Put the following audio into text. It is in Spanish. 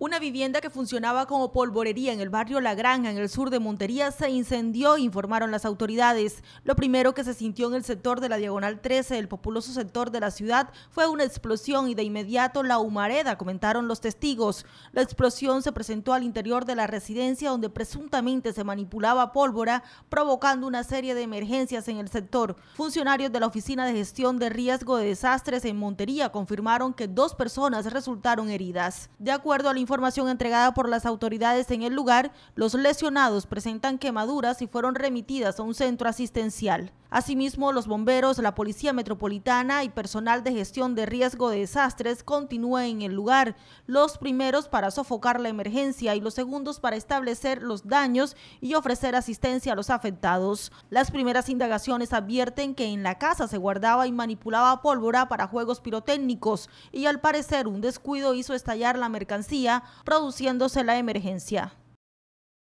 Una vivienda que funcionaba como polvorería en el barrio La Granja, en el sur de Montería, se incendió, informaron las autoridades. Lo primero que se sintió en el sector de la Diagonal 13, el populoso sector de la ciudad, fue una explosión y de inmediato la humareda, comentaron los testigos. La explosión se presentó al interior de la residencia donde presuntamente se manipulaba pólvora, provocando una serie de emergencias en el sector. Funcionarios de la Oficina de Gestión de Riesgo de Desastres en Montería confirmaron que dos personas resultaron heridas. De acuerdo al información entregada por las autoridades en el lugar, los lesionados presentan quemaduras y fueron remitidas a un centro asistencial. Asimismo, los bomberos, la policía metropolitana y personal de gestión de riesgo de desastres continúan en el lugar, los primeros para sofocar la emergencia y los segundos para establecer los daños y ofrecer asistencia a los afectados. Las primeras indagaciones advierten que en la casa se guardaba y manipulaba pólvora para juegos pirotécnicos y al parecer un descuido hizo estallar la mercancía, produciéndose la emergencia.